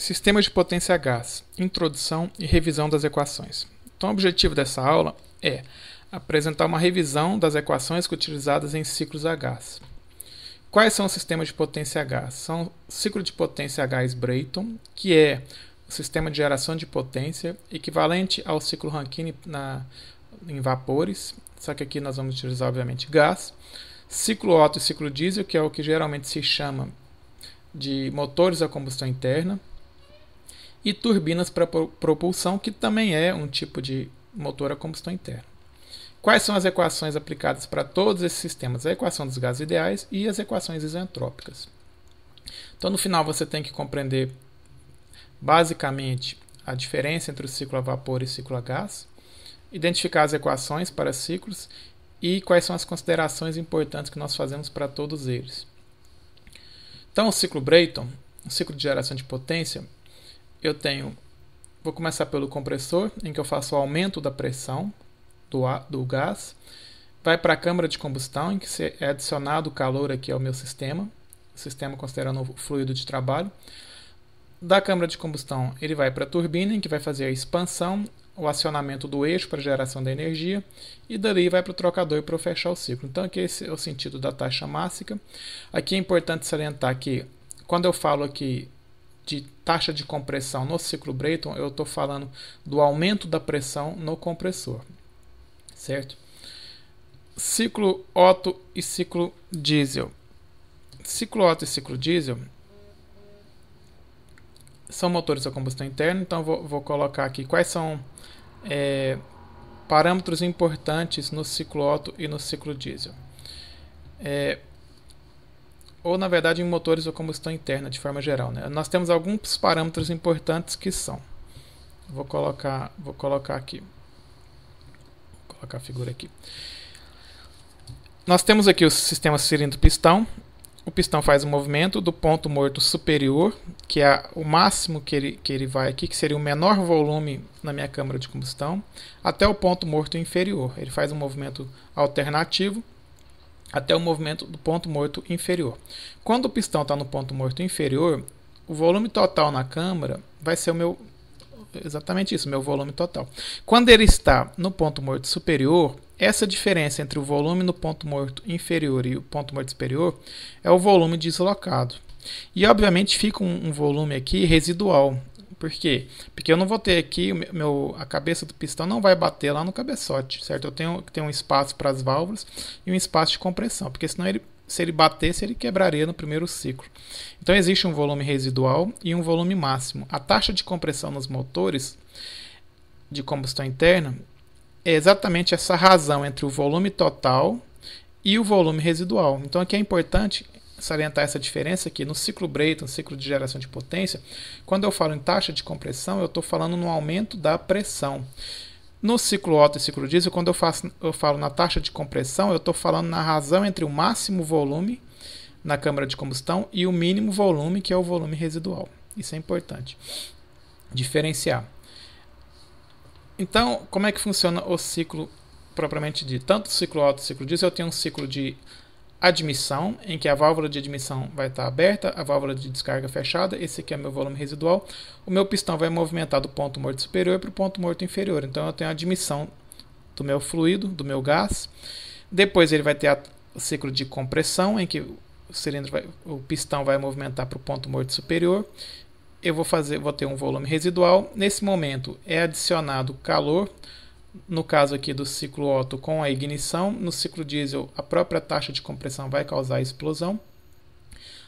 Sistema de potência a gás, introdução e revisão das equações. Então, o objetivo dessa aula é apresentar uma revisão das equações utilizadas em ciclos a gás. Quais são os sistemas de potência a gás? São o ciclo de potência a gás Brayton, que é o sistema de geração de potência equivalente ao ciclo Rankine na, em vapores, só que aqui nós vamos utilizar, obviamente, gás. Ciclo Otto e ciclo diesel, que é o que geralmente se chama de motores a combustão interna e turbinas para propulsão, que também é um tipo de motor a combustão interna. Quais são as equações aplicadas para todos esses sistemas? A equação dos gases ideais e as equações isentrópicas. Então, no final, você tem que compreender basicamente a diferença entre o ciclo a vapor e o ciclo a gás, identificar as equações para ciclos e quais são as considerações importantes que nós fazemos para todos eles. Então, o ciclo Brayton, o ciclo de geração de potência, eu tenho. Vou começar pelo compressor, em que eu faço o aumento da pressão do, ar, do gás. Vai para a câmara de combustão, em que é adicionado calor aqui ao meu sistema, sistema considerando o fluido de trabalho. Da câmara de combustão, ele vai para a turbina, em que vai fazer a expansão, o acionamento do eixo para geração da energia, e dali vai para o trocador para fechar o ciclo. Então, aqui esse é o sentido da taxa mássica. Aqui é importante salientar que, quando eu falo aqui de taxa de compressão no ciclo Brayton, eu estou falando do aumento da pressão no compressor, certo? Ciclo Otto e ciclo diesel. Ciclo Otto e ciclo diesel são motores a combustão interna, então vou, vou colocar aqui quais são é, parâmetros importantes no ciclo Otto e no ciclo diesel. É, ou na verdade em motores ou combustão interna de forma geral. Né? Nós temos alguns parâmetros importantes que são. Vou colocar, vou colocar aqui. Vou colocar a figura aqui. Nós temos aqui o sistema cilindro-pistão. O pistão faz o um movimento do ponto morto superior, que é o máximo que ele, que ele vai aqui, que seria o menor volume na minha câmara de combustão, até o ponto morto inferior. Ele faz um movimento alternativo até o movimento do ponto morto inferior. Quando o pistão está no ponto morto inferior, o volume total na câmara vai ser o meu exatamente isso, meu volume total. Quando ele está no ponto morto superior, essa diferença entre o volume no ponto morto inferior e o ponto morto superior é o volume deslocado. E obviamente fica um, um volume aqui residual, por quê? Porque eu não vou ter aqui, meu, a cabeça do pistão não vai bater lá no cabeçote, certo? Eu tenho que ter um espaço para as válvulas e um espaço de compressão, porque senão ele, se ele batesse, ele quebraria no primeiro ciclo. Então existe um volume residual e um volume máximo. A taxa de compressão nos motores de combustão interna é exatamente essa razão entre o volume total e o volume residual. Então aqui é importante salientar essa diferença aqui no ciclo Brayton, ciclo de geração de potência, quando eu falo em taxa de compressão, eu estou falando no aumento da pressão. No ciclo Otto e ciclo diesel, quando eu, faço, eu falo na taxa de compressão, eu estou falando na razão entre o máximo volume na câmara de combustão e o mínimo volume, que é o volume residual. Isso é importante. Diferenciar. Então, como é que funciona o ciclo propriamente dito? Tanto ciclo Otto e ciclo diesel, eu tenho um ciclo de admissão, em que a válvula de admissão vai estar aberta, a válvula de descarga fechada, esse aqui é o meu volume residual, o meu pistão vai movimentar do ponto morto superior para o ponto morto inferior, então eu tenho a admissão do meu fluido, do meu gás, depois ele vai ter o ciclo de compressão, em que o, cilindro vai, o pistão vai movimentar para o ponto morto superior, eu vou, fazer, vou ter um volume residual, nesse momento é adicionado calor, no caso aqui do ciclo Otto, com a ignição. No ciclo diesel, a própria taxa de compressão vai causar a explosão.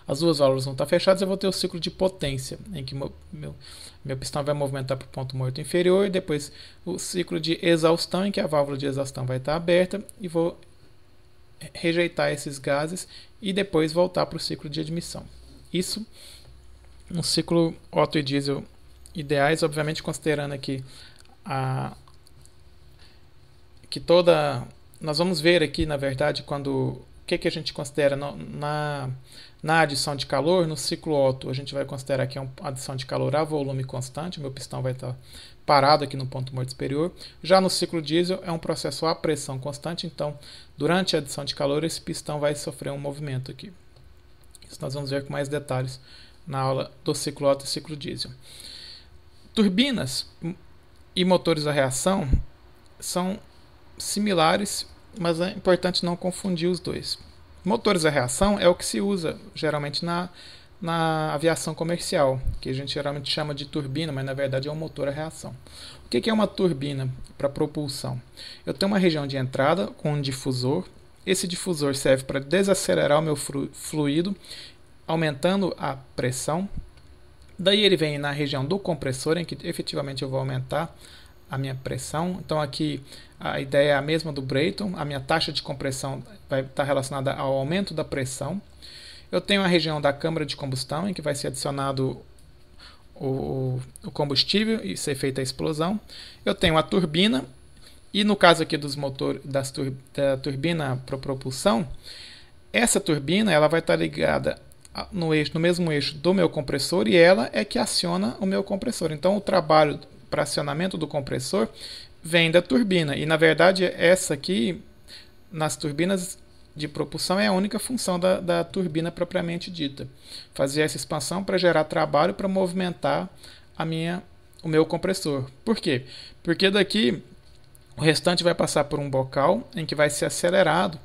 As duas válvulas vão estar fechadas. Eu vou ter o ciclo de potência, em que meu, meu, meu pistão vai movimentar para o ponto morto inferior. E depois o ciclo de exaustão, em que a válvula de exaustão vai estar aberta. E vou rejeitar esses gases e depois voltar para o ciclo de admissão. Isso, um ciclo Otto e diesel ideais, obviamente considerando aqui a, que toda. Nós vamos ver aqui, na verdade, quando. O que, que a gente considera na, na, na adição de calor, no ciclo Otto, a gente vai considerar que é uma adição de calor a volume constante, meu pistão vai estar tá parado aqui no ponto morto superior. Já no ciclo diesel, é um processo a pressão constante, então, durante a adição de calor, esse pistão vai sofrer um movimento aqui. Isso nós vamos ver com mais detalhes na aula do ciclo Otto e ciclo diesel. Turbinas e motores a reação são similares, mas é importante não confundir os dois. Motores a reação é o que se usa geralmente na, na aviação comercial, que a gente geralmente chama de turbina, mas na verdade é um motor a reação. O que é uma turbina para propulsão? Eu tenho uma região de entrada com um difusor. Esse difusor serve para desacelerar o meu fluido, aumentando a pressão. Daí ele vem na região do compressor, em que efetivamente eu vou aumentar a minha pressão. Então aqui a ideia é a mesma do Brayton, a minha taxa de compressão vai estar tá relacionada ao aumento da pressão. Eu tenho a região da câmara de combustão em que vai ser adicionado o, o combustível e ser feita a explosão. Eu tenho a turbina e no caso aqui dos motor das tur, da turbina para propulsão, essa turbina ela vai estar tá ligada no, eixo, no mesmo eixo do meu compressor e ela é que aciona o meu compressor. Então o trabalho para acionamento do compressor vem da turbina. E na verdade, essa aqui, nas turbinas de propulsão, é a única função da, da turbina propriamente dita. Fazer essa expansão para gerar trabalho para movimentar a minha, o meu compressor. Por quê? Porque daqui o restante vai passar por um bocal em que vai ser acelerado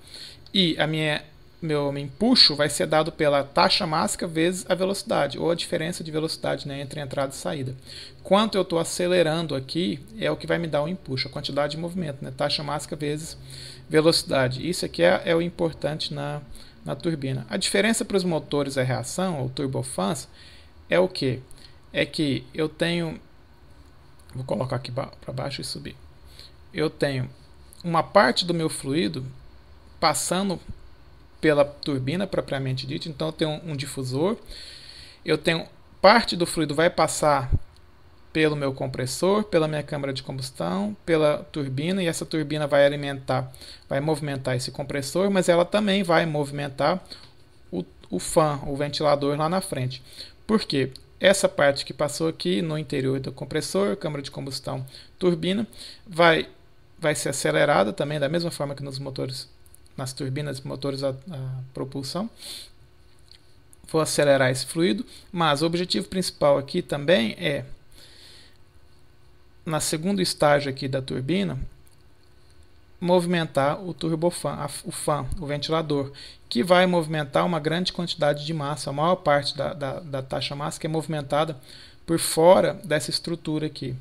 e a minha meu empuxo vai ser dado pela taxa máxima vezes a velocidade, ou a diferença de velocidade né, entre entrada e saída. Quanto eu estou acelerando aqui é o que vai me dar o empuxo, a quantidade de movimento, né, taxa máxima vezes velocidade. Isso aqui é, é o importante na, na turbina. A diferença para os motores a é reação, ou turbofans, é o que? É que eu tenho... Vou colocar aqui para baixo e subir. Eu tenho uma parte do meu fluido passando pela turbina propriamente dita. Então eu tenho um, um difusor, eu tenho parte do fluido vai passar pelo meu compressor, pela minha câmara de combustão, pela turbina, e essa turbina vai alimentar, vai movimentar esse compressor, mas ela também vai movimentar o, o fan, o ventilador lá na frente. Por quê? Essa parte que passou aqui no interior do compressor, câmara de combustão, turbina, vai, vai ser acelerada também, da mesma forma que nos motores nas turbinas motores a, a propulsão. Vou acelerar esse fluido, mas o objetivo principal aqui também é, na segundo estágio aqui da turbina, movimentar o turbofan, o fan, o ventilador, que vai movimentar uma grande quantidade de massa, a maior parte da, da, da, taxa massa que é movimentada por fora dessa estrutura aqui.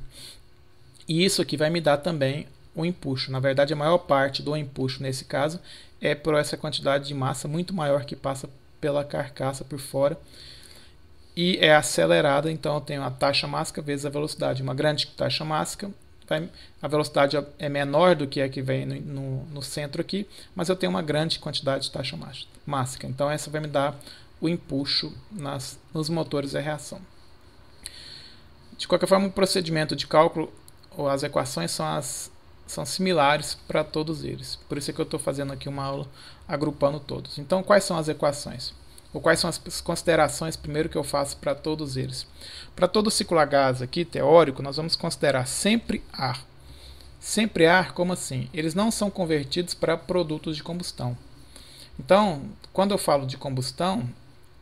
E isso aqui vai me dar também o empuxo. Na verdade, a maior parte do empuxo, nesse caso, é por essa quantidade de massa muito maior que passa pela carcaça por fora e é acelerada. Então, eu tenho a taxa máxima vezes a velocidade. Uma grande taxa máxima, vai, a velocidade é menor do que a que vem no, no, no centro aqui, mas eu tenho uma grande quantidade de taxa máxima. Então, essa vai me dar o empuxo nas, nos motores de reação. De qualquer forma, o procedimento de cálculo ou as equações são as são similares para todos eles. Por isso é que eu estou fazendo aqui uma aula agrupando todos. Então, quais são as equações? Ou quais são as considerações primeiro que eu faço para todos eles? Para todo ciclo a gás aqui, teórico, nós vamos considerar sempre ar. Sempre ar, como assim? Eles não são convertidos para produtos de combustão. Então, quando eu falo de combustão,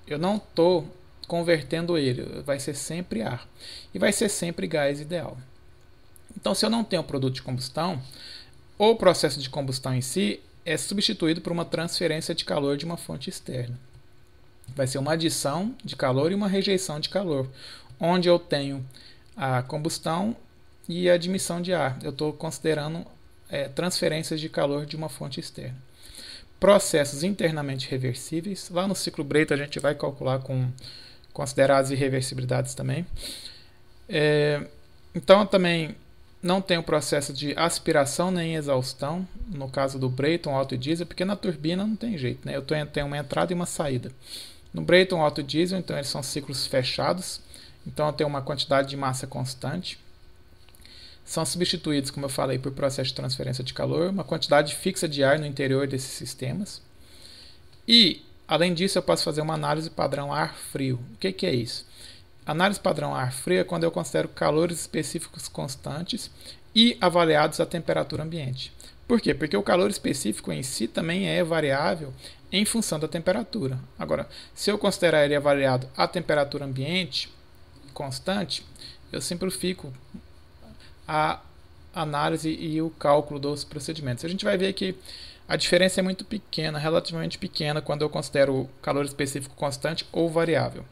eu não estou convertendo ele, vai ser sempre ar. E vai ser sempre gás ideal. Então, se eu não tenho produto de combustão, o processo de combustão em si é substituído por uma transferência de calor de uma fonte externa. Vai ser uma adição de calor e uma rejeição de calor, onde eu tenho a combustão e a admissão de ar. Eu estou considerando é, transferências de calor de uma fonte externa. Processos internamente reversíveis. Lá no ciclo Breit a gente vai calcular com considerar as irreversibilidades também. É, então também não tem o processo de aspiração nem exaustão, no caso do Brayton Diesel porque na turbina não tem jeito, né? Eu tenho uma entrada e uma saída. No Brayton Diesel então eles são ciclos fechados, então eu tenho uma quantidade de massa constante. São substituídos, como eu falei, por processo de transferência de calor, uma quantidade fixa de ar no interior desses sistemas. E, além disso, eu posso fazer uma análise padrão ar-frio. O que, que é isso? Análise padrão ar-frio é quando eu considero calores específicos constantes e avaliados à temperatura ambiente. Por quê? Porque o calor específico em si também é variável em função da temperatura. Agora, se eu considerar ele avaliado à temperatura ambiente constante, eu simplifico a análise e o cálculo dos procedimentos. A gente vai ver que a diferença é muito pequena, relativamente pequena, quando eu considero o calor específico constante ou variável.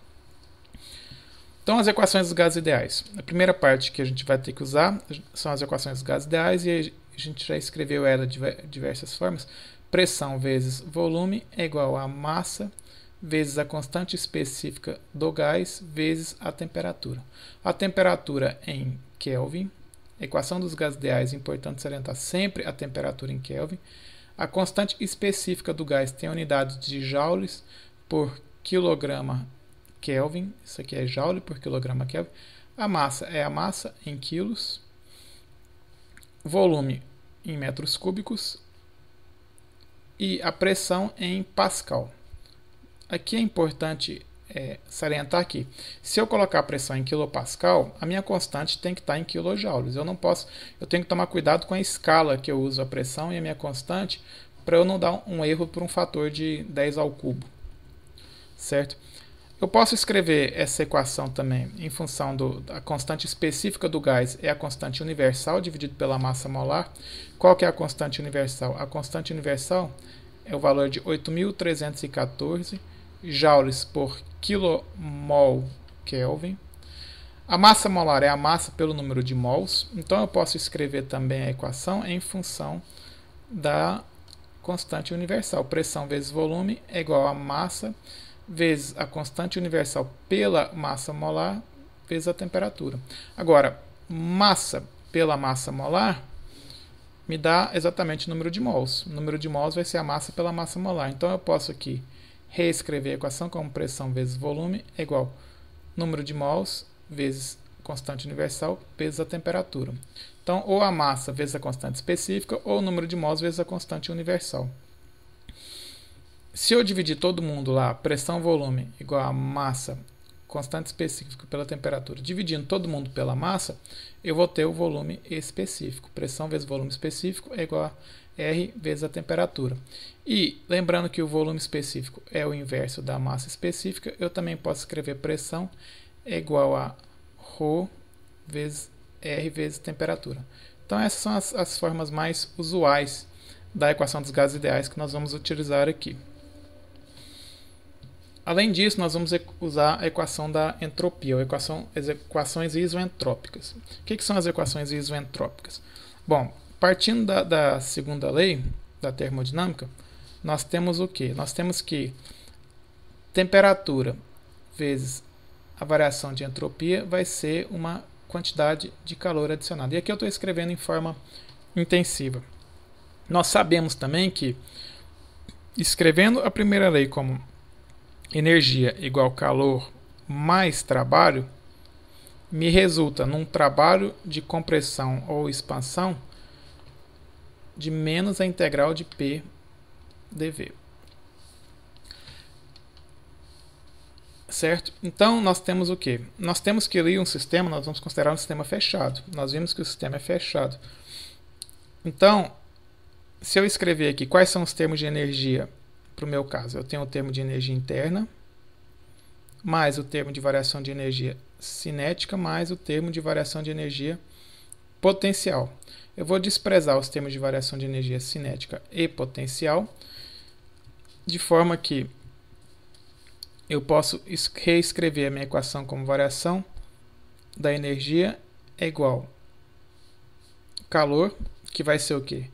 Então, as equações dos gases ideais. A primeira parte que a gente vai ter que usar são as equações dos gases ideais, e a gente já escreveu ela de diversas formas. Pressão vezes volume é igual a massa vezes a constante específica do gás vezes a temperatura. A temperatura em Kelvin, equação dos gases ideais, importante salientar sempre a temperatura em Kelvin. A constante específica do gás tem unidades de joules por quilograma Kelvin, isso aqui é Joule por quilograma Kelvin. A massa é a massa em quilos, volume em metros cúbicos e a pressão em Pascal. Aqui é importante é, salientar que se eu colocar a pressão em quilopascal, a minha constante tem que estar tá em quilojoules. Eu não posso, eu tenho que tomar cuidado com a escala que eu uso a pressão e a minha constante para eu não dar um erro por um fator de 10 ao cubo, certo? Eu posso escrever essa equação também em função do, da constante específica do gás é a constante universal dividido pela massa molar. Qual que é a constante universal? A constante universal é o valor de 8.314 joules por quilomol Kelvin. A massa molar é a massa pelo número de mols, então eu posso escrever também a equação em função da constante universal. Pressão vezes volume é igual a massa vezes a constante universal pela massa molar vezes a temperatura. Agora, massa pela massa molar me dá exatamente o número de mols. O número de mols vai ser a massa pela massa molar. Então eu posso aqui reescrever a equação como pressão vezes volume é igual número de mols vezes constante universal vezes a temperatura. Então, ou a massa vezes a constante específica, ou o número de mols vezes a constante universal. Se eu dividir todo mundo lá, pressão, volume, igual a massa constante específico pela temperatura, dividindo todo mundo pela massa, eu vou ter o volume específico. Pressão vezes volume específico é igual a R vezes a temperatura. E lembrando que o volume específico é o inverso da massa específica, eu também posso escrever pressão é igual a Rho vezes R vezes temperatura. Então essas são as, as formas mais usuais da equação dos gases ideais que nós vamos utilizar aqui. Além disso, nós vamos usar a equação da entropia, ou equação, as equações isoentrópicas. O que, que são as equações isoentrópicas? Bom, partindo da, da segunda lei da termodinâmica, nós temos o que? Nós temos que temperatura vezes a variação de entropia vai ser uma quantidade de calor adicionada. E aqui eu estou escrevendo em forma intensiva. Nós sabemos também que escrevendo a primeira lei como energia igual calor mais trabalho, me resulta num trabalho de compressão ou expansão de menos a integral de P dV. Certo? Então, nós temos o quê? Nós temos que ler um sistema, nós vamos considerar um sistema fechado. Nós vimos que o sistema é fechado. Então, se eu escrever aqui quais são os termos de energia para o meu caso, eu tenho o termo de energia interna, mais o termo de variação de energia cinética, mais o termo de variação de energia potencial. Eu vou desprezar os termos de variação de energia cinética e potencial, de forma que eu posso reescrever a minha equação como variação da energia é igual calor, que vai ser o quê?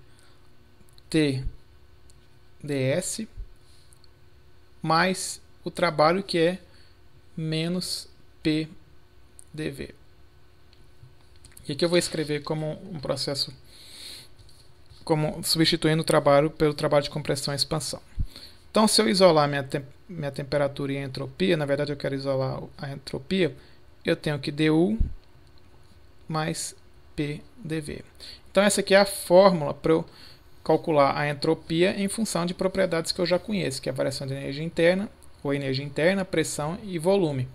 T dS mais o trabalho que é menos PDV. E aqui eu vou escrever como um processo, como substituindo o trabalho pelo trabalho de compressão e expansão. Então, se eu isolar minha, te minha temperatura e a entropia, na verdade eu quero isolar a entropia, eu tenho que du mais PDV. Então, essa aqui é a fórmula para eu calcular a entropia em função de propriedades que eu já conheço, que é a variação de energia interna, ou energia interna, pressão e volume.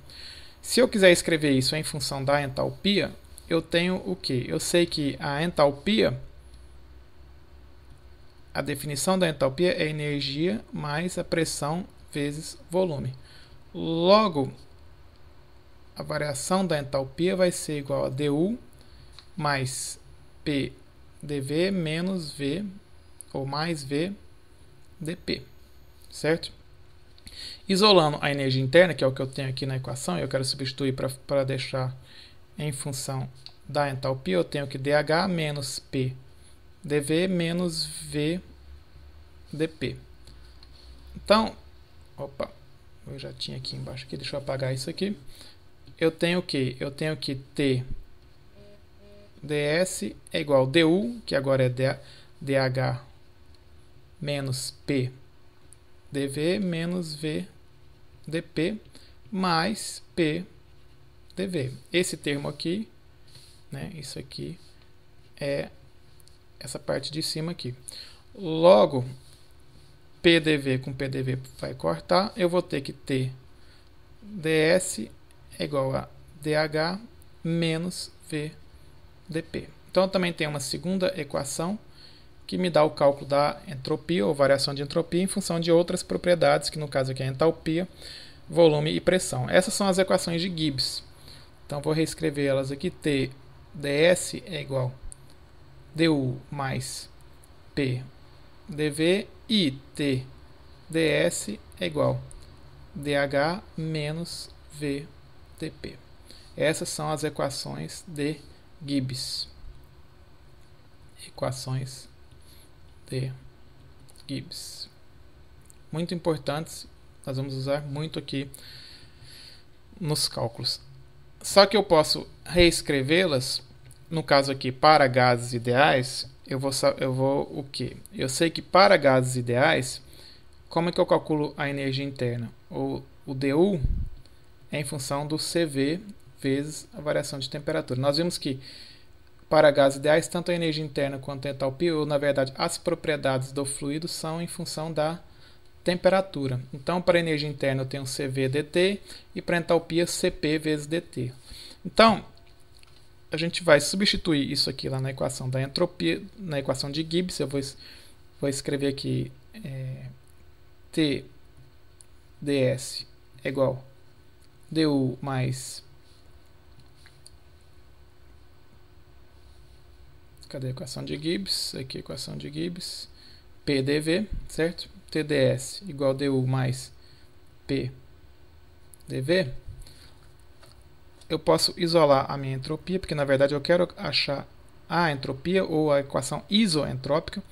Se eu quiser escrever isso em função da entalpia, eu tenho o que? Eu sei que a entalpia, a definição da entalpia é energia mais a pressão vezes volume. Logo, a variação da entalpia vai ser igual a du mais p dv menos v ou mais V dP, certo? Isolando a energia interna, que é o que eu tenho aqui na equação, eu quero substituir para deixar em função da entalpia, eu tenho que dH menos P dV menos V dP. Então, opa, eu já tinha aqui embaixo, aqui, deixa eu apagar isso aqui. Eu tenho que? Eu tenho que t ds é igual a du, que agora é dH menos P dV menos V dP mais P dV. Esse termo aqui, né, isso aqui é essa parte de cima aqui. Logo, PDV com PDV vai cortar, eu vou ter que ter ds é igual a dh menos v dp. Então, também tem uma segunda equação que me dá o cálculo da entropia ou variação de entropia em função de outras propriedades, que no caso aqui é entalpia, volume e pressão. Essas são as equações de Gibbs. Então vou reescrever elas aqui. T ds é igual du mais p dv e t ds é igual dh menos v dp. Essas são as equações de Gibbs. Equações de Gibbs. Muito importantes, nós vamos usar muito aqui nos cálculos. Só que eu posso reescrevê-las, no caso aqui, para gases ideais, eu vou, eu vou o quê? Eu sei que para gases ideais, como é que eu calculo a energia interna? O, o DU é em função do CV vezes a variação de temperatura. Nós vimos que para gases ideais, tanto a energia interna quanto a entalpia, ou na verdade as propriedades do fluido, são em função da temperatura. Então, para a energia interna eu tenho CV dt e para a entalpia CP vezes dt. Então, a gente vai substituir isso aqui lá na equação da entropia, na equação de Gibbs, eu vou, vou escrever aqui é, T ds é igual du mais Cadê a equação de Gibbs? Aqui a equação de Gibbs. PdV, certo? TdS igual a du mais pdv. Eu posso isolar a minha entropia, porque na verdade eu quero achar a entropia ou a equação isoentrópica.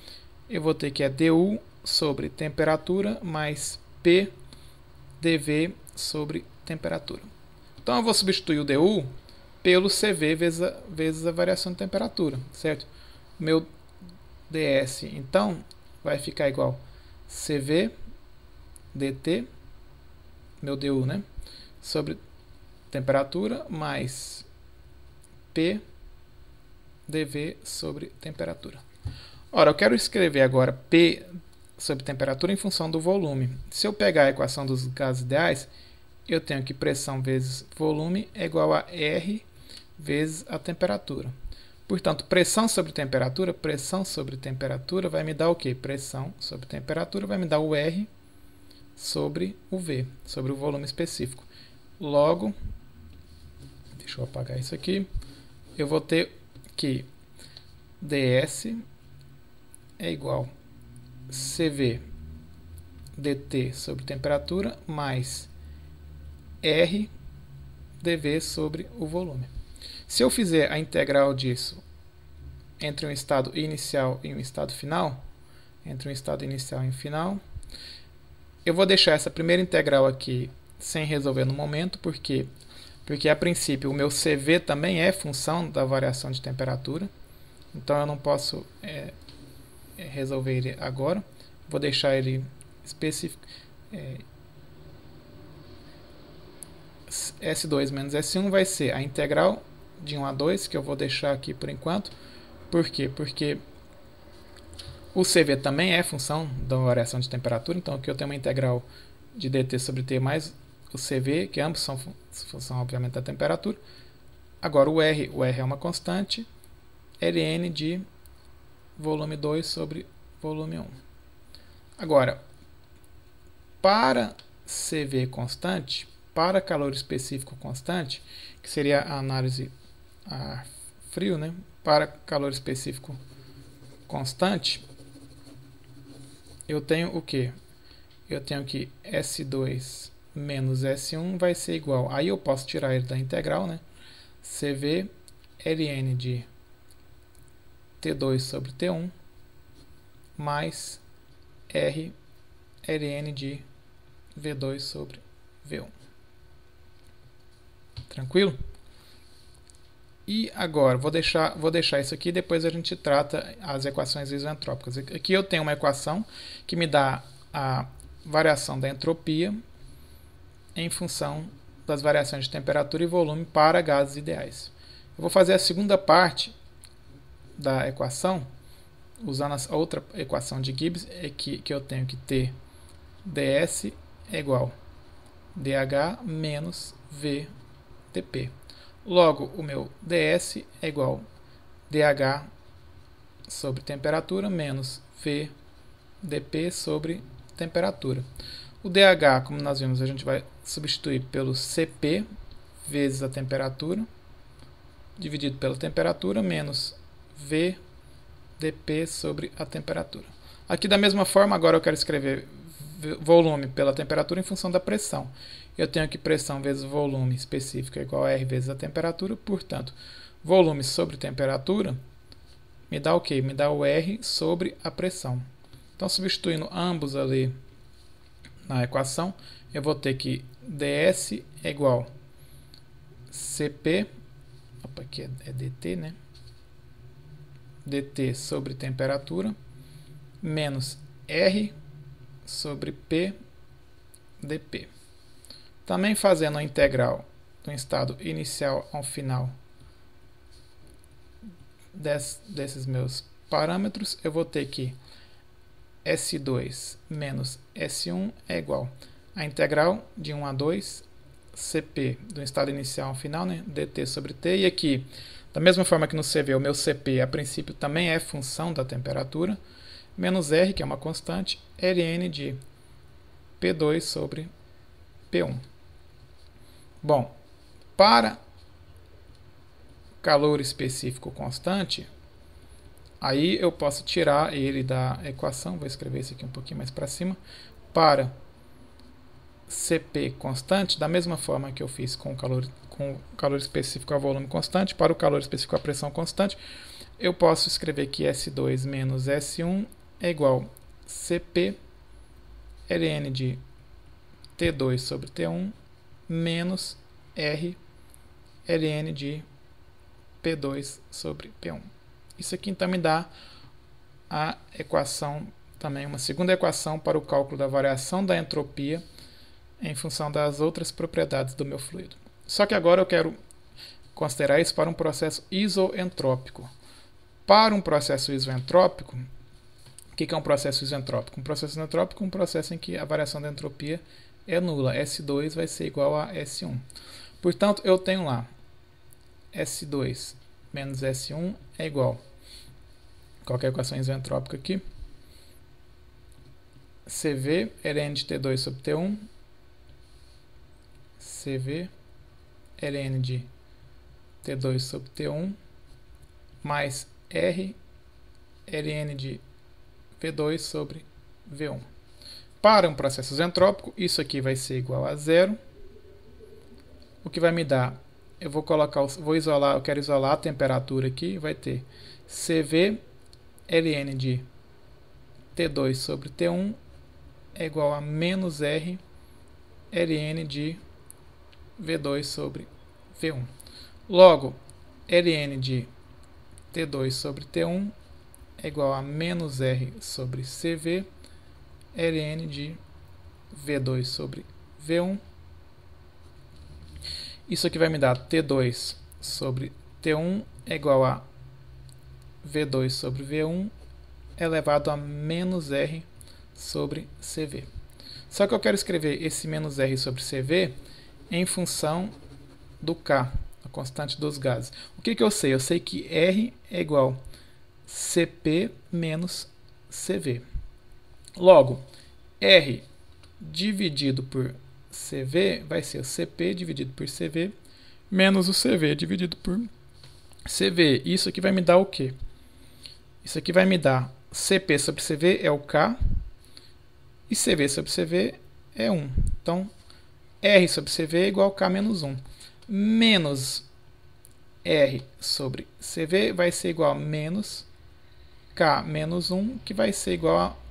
Eu vou ter que é du sobre temperatura mais pdv sobre temperatura. Então eu vou substituir o du pelo CV vezes a, vezes a variação de temperatura, certo? meu ds. Então, vai ficar igual cv dt, meu du, né? Sobre temperatura, mais p dv sobre temperatura. Ora, eu quero escrever agora p sobre temperatura em função do volume. Se eu pegar a equação dos gases ideais, eu tenho que pressão vezes volume é igual a R vezes a temperatura. Portanto, pressão sobre temperatura, pressão sobre temperatura vai me dar o quê? Pressão sobre temperatura vai me dar o R sobre o V, sobre o volume específico. Logo, deixa eu apagar isso aqui, eu vou ter que ds é igual CV dt sobre temperatura mais R dv sobre o volume. Se eu fizer a integral disso entre um estado inicial e um estado final, entre um estado inicial e um final, eu vou deixar essa primeira integral aqui sem resolver no momento, porque porque a princípio o meu CV também é função da variação de temperatura, então eu não posso é, é resolver ele agora. Vou deixar ele específico é, S2 menos S1 vai ser a integral de 1 a 2, que eu vou deixar aqui por enquanto, por quê? Porque o CV também é função da variação de temperatura, então aqui eu tenho uma integral de dt sobre t mais o CV, que ambos são fun função, obviamente, da temperatura. Agora o R, o R é uma constante, ln de volume 2 sobre volume 1. Agora, para CV constante, para calor específico constante, que seria a análise a frio, né? para calor específico constante, eu tenho o quê? Eu tenho que S2 menos S1 vai ser igual. Aí eu posso tirar ele da integral, né? CV ln de T2 sobre T1 mais R ln de V2 sobre V1. Tranquilo? E agora, vou deixar, vou deixar isso aqui, depois a gente trata as equações isentrópicas. Aqui eu tenho uma equação que me dá a variação da entropia em função das variações de temperatura e volume para gases ideais. Eu vou fazer a segunda parte da equação, usando a outra equação de Gibbs, é que, que eu tenho que ter dS é igual dH menos VTP. Logo, o meu dS é igual dH sobre temperatura menos V dP sobre temperatura. O dH, como nós vimos, a gente vai substituir pelo Cp vezes a temperatura, dividido pela temperatura, menos V dP sobre a temperatura. Aqui da mesma forma, agora eu quero escrever volume pela temperatura em função da pressão eu tenho aqui pressão vezes volume específico é igual a R vezes a temperatura, portanto, volume sobre temperatura me dá o quê? Me dá o R sobre a pressão. Então, substituindo ambos ali na equação, eu vou ter que dS é igual CP, opa, aqui é, é dt, né? dt sobre temperatura, menos R sobre P dP. Também fazendo a integral do estado inicial ao final des, desses meus parâmetros, eu vou ter que S2 menos S1 é igual a integral de 1 a 2 CP do estado inicial ao final, né? dt sobre t. E aqui, da mesma forma que no CV, o meu CP a princípio também é função da temperatura, menos R, que é uma constante, ln de P2 sobre P1. Bom, para calor específico constante, aí eu posso tirar ele da equação, vou escrever isso aqui um pouquinho mais para cima, para CP constante, da mesma forma que eu fiz com o calor, com calor específico a volume constante, para o calor específico a pressão constante, eu posso escrever que S2 menos S1 é igual a CP ln de T2 sobre T1 menos R ln de P2 sobre P1. Isso aqui então me dá a equação, também uma segunda equação para o cálculo da variação da entropia em função das outras propriedades do meu fluido. Só que agora eu quero considerar isso para um processo isoentrópico. Para um processo isoentrópico, o que é um processo isentrópico? Um processo isentrópico é um processo em que a variação da entropia é nula. S2 vai ser igual a S1. Portanto, eu tenho lá S2 menos S1 é igual. Qualquer equação isentrópica aqui. CV ln de T2 sobre T1. CV ln de T2 sobre T1 mais R ln de V2 sobre V1. Para um processo isentrópico, isso aqui vai ser igual a zero. O que vai me dar? Eu vou colocar, vou isolar, eu quero isolar a temperatura aqui, vai ter CV ln de T2 sobre T1 é igual a menos R ln de V2 sobre V1. Logo, ln de T2 sobre T1 é igual a menos R sobre CV ln de V2 sobre V1. Isso aqui vai me dar T2 sobre T1 é igual a V2 sobre V1 elevado a menos R sobre CV. Só que eu quero escrever esse menos R sobre CV em função do K, a constante dos gases. O que, que eu sei? Eu sei que R é igual a CP menos CV. Logo, R dividido por CV vai ser o CP dividido por CV menos o CV dividido por CV. Isso aqui vai me dar o quê? Isso aqui vai me dar CP sobre CV é o K e CV sobre CV é 1. Então, R sobre CV é igual a K menos 1. Menos R sobre CV vai ser igual a menos K menos 1, que vai ser igual a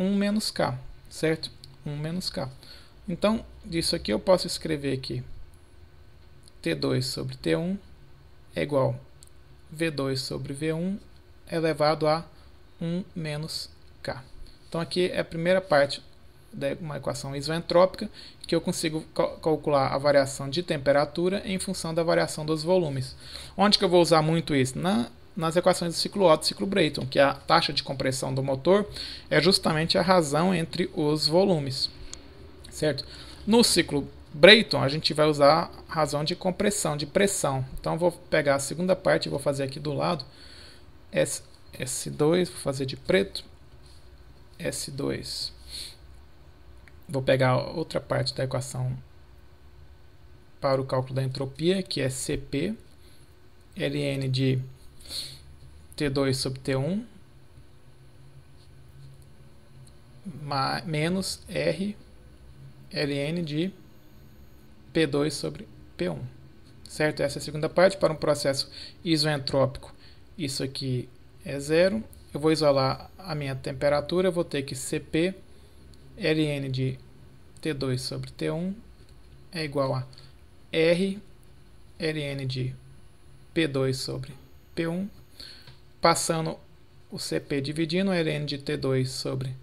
1 menos k, certo? 1 menos k. Então, disso aqui eu posso escrever aqui T2 sobre T1 é igual V2 sobre V1 elevado é a 1 menos k. Então, aqui é a primeira parte de uma equação isentrópica que eu consigo calcular a variação de temperatura em função da variação dos volumes. Onde que eu vou usar muito isso? Na nas equações do ciclo Otto e ciclo Brayton, que a taxa de compressão do motor é justamente a razão entre os volumes, certo? No ciclo Brayton, a gente vai usar a razão de compressão, de pressão. Então, vou pegar a segunda parte e vou fazer aqui do lado. S, S2, vou fazer de preto. S2. Vou pegar outra parte da equação para o cálculo da entropia, que é CP, LN de T2 sobre T1 menos R ln de P2 sobre P1. Certo? Essa é a segunda parte. Para um processo isentrópico, isso aqui é zero. Eu vou isolar a minha temperatura, eu vou ter que Cp ln de T2 sobre T1 é igual a R ln de P2 sobre P1, passando o CP dividindo ln de T2 sobre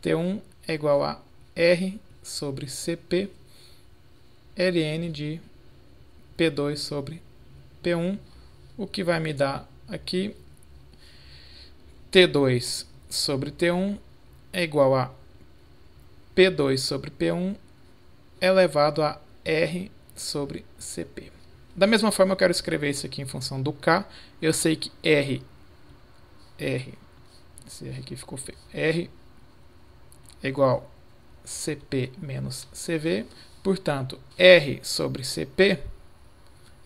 T1 é igual a R sobre CP ln de P2 sobre P1, o que vai me dar aqui T2 sobre T1 é igual a P2 sobre P1 elevado a R sobre CP. Da mesma forma, eu quero escrever isso aqui em função do K. Eu sei que R, R, esse R aqui ficou feio, R é igual CP menos CV. Portanto, R sobre CP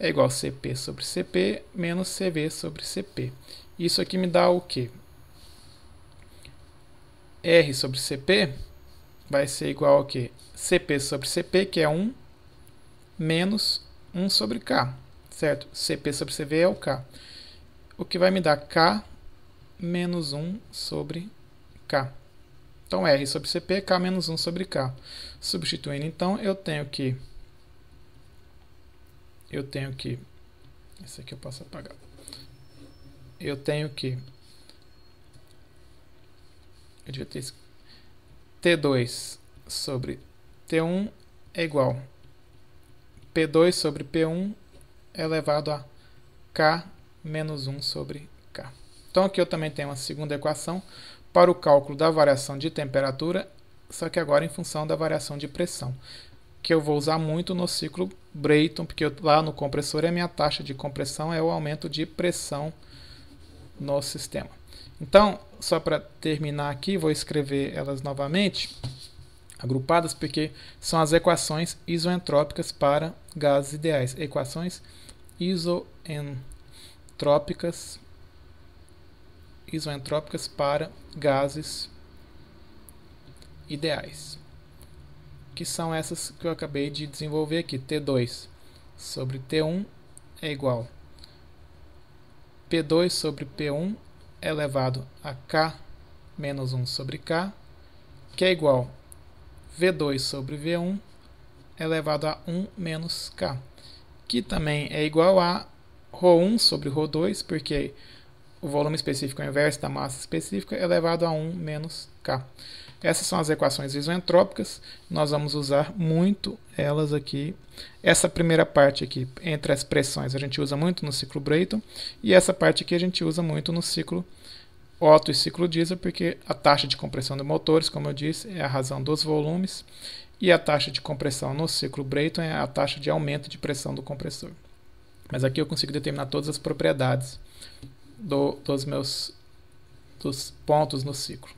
é igual CP sobre CP menos CV sobre CP. Isso aqui me dá o quê? R sobre CP vai ser igual a quê? CP sobre CP, que é 1, menos 1 sobre K, certo? Cp sobre Cv é o K. O que vai me dar K menos 1 sobre K. Então, R sobre Cp é K menos 1 sobre K. Substituindo, então, eu tenho que... Eu tenho que... Esse aqui eu posso apagar. Eu tenho que... Eu devia ter... T2 sobre T1 é igual P2 sobre P1 é elevado a K menos 1 sobre K. Então aqui eu também tenho uma segunda equação para o cálculo da variação de temperatura, só que agora em função da variação de pressão, que eu vou usar muito no ciclo Brayton, porque eu, lá no compressor a minha taxa de compressão é o aumento de pressão no sistema. Então, só para terminar aqui, vou escrever elas novamente agrupadas, porque são as equações isoentrópicas para gases ideais. Equações isoentrópicas, isoentrópicas para gases ideais. Que são essas que eu acabei de desenvolver aqui. T2 sobre T1 é igual P2 sobre P1 elevado a K menos 1 sobre K, que é igual V2 sobre V1 elevado a 1 menos K, que também é igual a Rho1 sobre Rho2, porque o volume específico é o inverso da massa específica, é elevado a 1 menos K. Essas são as equações isentrópicas, nós vamos usar muito elas aqui. Essa primeira parte aqui, entre as pressões, a gente usa muito no ciclo Brayton, e essa parte aqui a gente usa muito no ciclo Otto e ciclo diesel, porque a taxa de compressão dos motores, como eu disse, é a razão dos volumes, e a taxa de compressão no ciclo Brayton é a taxa de aumento de pressão do compressor. Mas aqui eu consigo determinar todas as propriedades do, dos meus dos pontos no ciclo.